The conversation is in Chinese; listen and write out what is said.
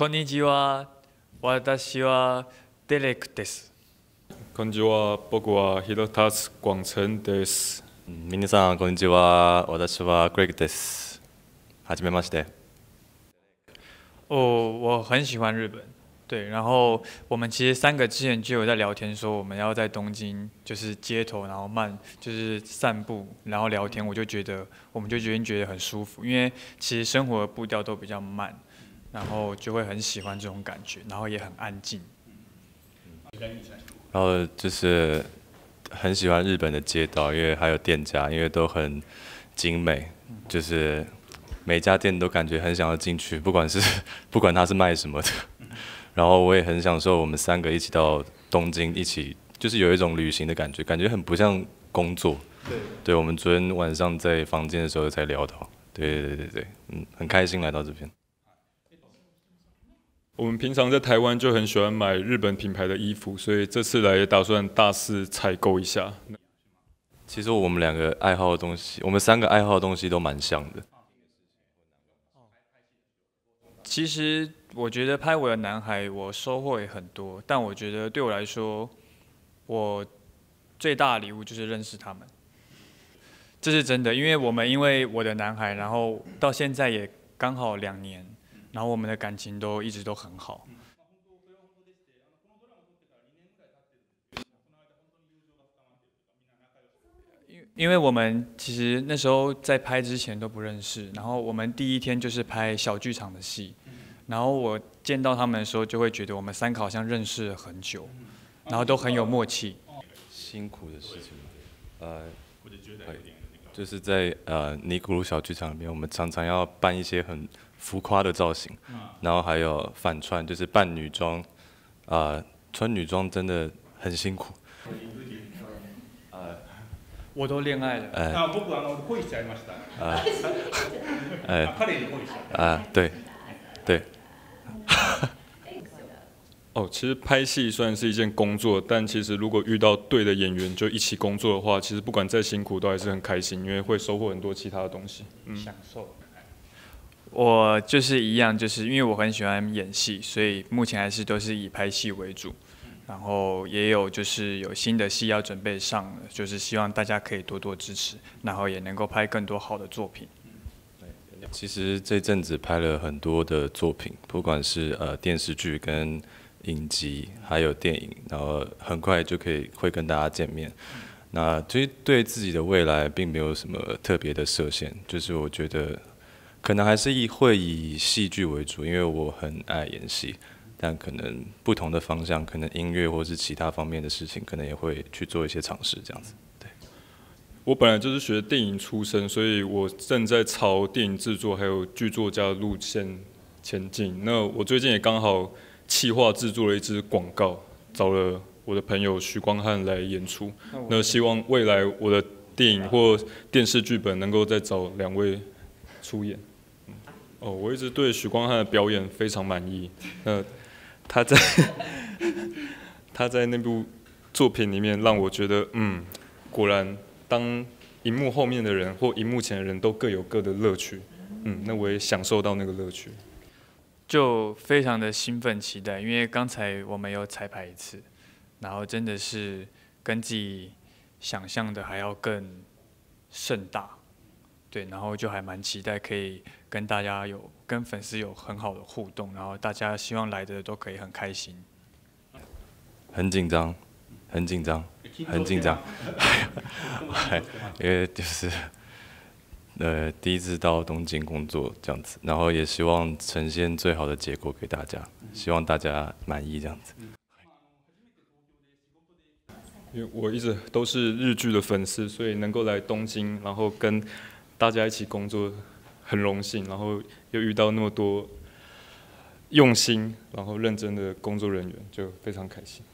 こんにちは。私はデレクです。こんにちは。僕はヒロタス・ゴンセンです。皆さん、こんにちは。私はクレイグです。はじめまして。お、我很喜欢日本。对，然后我们其实三个之前就有在聊天，说我们要在东京就是街头，然后慢就是散步，然后聊天。我就觉得，我们就觉得很舒服，因为其实生活的步调都比较慢。然后就会很喜欢这种感觉，然后也很安静。然后就是很喜欢日本的街道，因为还有店家，因为都很精美，就是每家店都感觉很想要进去，不管是 不管它是卖什么的。然后我也很享受我们三个一起到东京，一起就是有一种旅行的感觉，感觉很不像工作。对，对我们昨天晚上在房间的时候才聊到，对对对对对，嗯，很开心来到这边。我们平常在台湾就很喜欢买日本品牌的衣服，所以这次来也打算大肆采购一下。其实我们两个爱好的东西，我们三个爱好的东西都蛮像的。其实我觉得拍《我的男孩》，我收获也很多，但我觉得对我来说，我最大的礼物就是认识他们。这是真的，因为我们因为《我的男孩》，然后到现在也刚好两年。然后我们的感情都一直都很好，因因为我们其实那时候在拍之前都不认识，然后我们第一天就是拍小剧场的戏，然后我见到他们的时候就会觉得我们三个好像认识很久，然后都很有默契。辛苦的事情呃，或者觉得有点。就是在呃尼古鲁小剧场里面，我们常常要扮一些很浮夸的造型，然后还有反穿，就是扮女装。啊，穿女装真的很辛苦。我都恋爱了。啊，对，对。哦，其实拍戏算是一件工作，但其实如果遇到对的演员就一起工作的话，其实不管再辛苦都还是很开心，因为会收获很多其他的东西。嗯，享受。我就是一样，就是因为我很喜欢演戏，所以目前还是都是以拍戏为主，然后也有就是有新的戏要准备上，就是希望大家可以多多支持，然后也能够拍更多好的作品。其实这阵子拍了很多的作品，不管是呃电视剧跟。影集还有电影，然后很快就可以会跟大家见面。那其实对自己的未来并没有什么特别的设限，就是我觉得可能还是以会以戏剧为主，因为我很爱演戏。但可能不同的方向，可能音乐或是其他方面的事情，可能也会去做一些尝试，这样子。对，我本来就是学电影出身，所以我正在朝电影制作还有剧作家路线前进。那我最近也刚好。企划制作了一支广告，找了我的朋友徐光汉来演出。那希望未来我的电影或电视剧本能够再找两位出演。哦，我一直对徐光汉的表演非常满意。那他在 他在那部作品里面让我觉得，嗯，果然当荧幕后面的人或荧幕前的人都各有各的乐趣。嗯，那我也享受到那个乐趣。就非常的兴奋期待，因为刚才我们有彩排一次，然后真的是跟自己想象的还要更盛大，对，然后就还蛮期待可以跟大家有跟粉丝有很好的互动，然后大家希望来的都可以很开心。很紧张，很紧张，很紧张，因为就是。呃，第一次到东京工作这样子，然后也希望呈现最好的结果给大家，希望大家满意这样子。因为我一直都是日剧的粉丝，所以能够来东京，然后跟大家一起工作，很荣幸，然后又遇到那么多用心然后认真的工作人员，就非常开心。